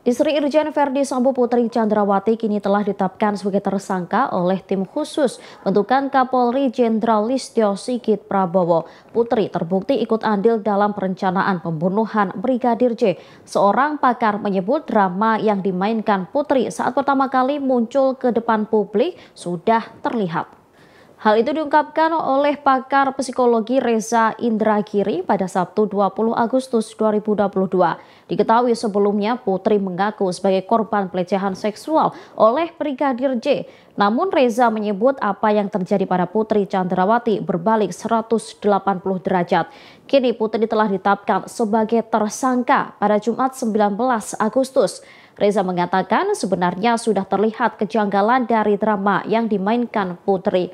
Istri Irjen Verdi Sambo Putri Chandrawati kini telah ditetapkan sebagai tersangka oleh tim khusus bentukan Kapolri Jenderal Listio Sigit Prabowo. Putri terbukti ikut andil dalam perencanaan pembunuhan Brigadir J. Seorang pakar menyebut drama yang dimainkan Putri saat pertama kali muncul ke depan publik sudah terlihat. Hal itu diungkapkan oleh pakar psikologi Reza Indragiri pada Sabtu 20 Agustus 2022. Diketahui sebelumnya Putri mengaku sebagai korban pelecehan seksual oleh Brigadir J. Namun Reza menyebut apa yang terjadi pada Putri Chandrawati berbalik 180 derajat. Kini Putri telah ditetapkan sebagai tersangka pada Jumat 19 Agustus. Reza mengatakan sebenarnya sudah terlihat kejanggalan dari drama yang dimainkan Putri.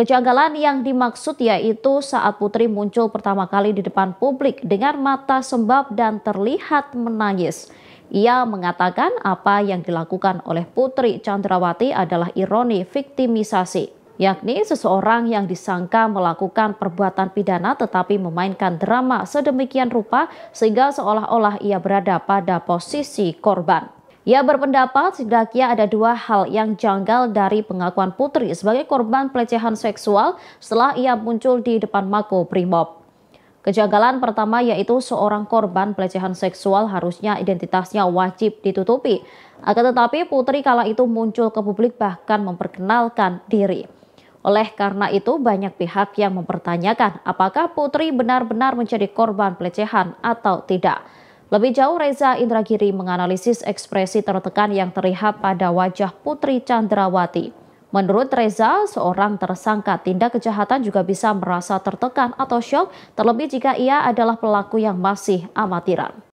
Kejanggalan yang dimaksud yaitu saat putri muncul pertama kali di depan publik dengan mata sembab dan terlihat menangis. Ia mengatakan apa yang dilakukan oleh Putri Chandrawati adalah ironi viktimisasi, yakni seseorang yang disangka melakukan perbuatan pidana tetapi memainkan drama sedemikian rupa sehingga seolah-olah ia berada pada posisi korban. Ia berpendapat setidaknya ada dua hal yang janggal dari pengakuan Putri sebagai korban pelecehan seksual setelah ia muncul di depan Mako Primob. Kejanggalan pertama yaitu seorang korban pelecehan seksual harusnya identitasnya wajib ditutupi. Akan tetapi Putri kala itu muncul ke publik bahkan memperkenalkan diri. Oleh karena itu banyak pihak yang mempertanyakan apakah Putri benar-benar menjadi korban pelecehan atau tidak. Lebih jauh Reza Indragiri menganalisis ekspresi tertekan yang terlihat pada wajah Putri Chandrawati. Menurut Reza, seorang tersangka tindak kejahatan juga bisa merasa tertekan atau syok, terlebih jika ia adalah pelaku yang masih amatiran.